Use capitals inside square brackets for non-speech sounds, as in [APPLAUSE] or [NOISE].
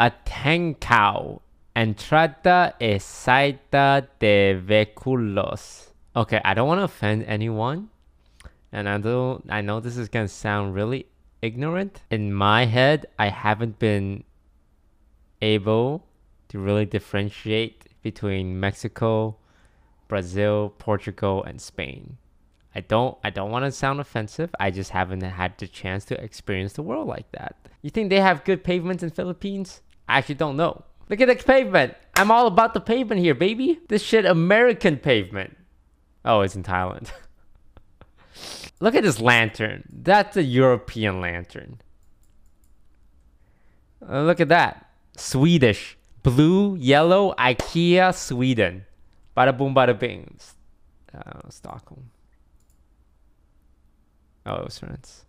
atencao, entrada y Saita de vehículos. Okay, I don't want to offend anyone. And I do I know this is gonna sound really ignorant. In my head, I haven't been able to really differentiate between Mexico, Brazil, Portugal, and Spain. I don't I don't want to sound offensive. I just haven't had the chance to experience the world like that. You think they have good pavements in Philippines? I actually don't know. Look at the pavement. I'm all about the pavement here, baby. This shit American pavement. Oh, it's in Thailand. [LAUGHS] Look at this lantern. That's a European lantern. Uh, look at that. Swedish. Blue, yellow, IKEA, Sweden. Bada boom, bada bing. Uh, Stockholm. Oh, it was France.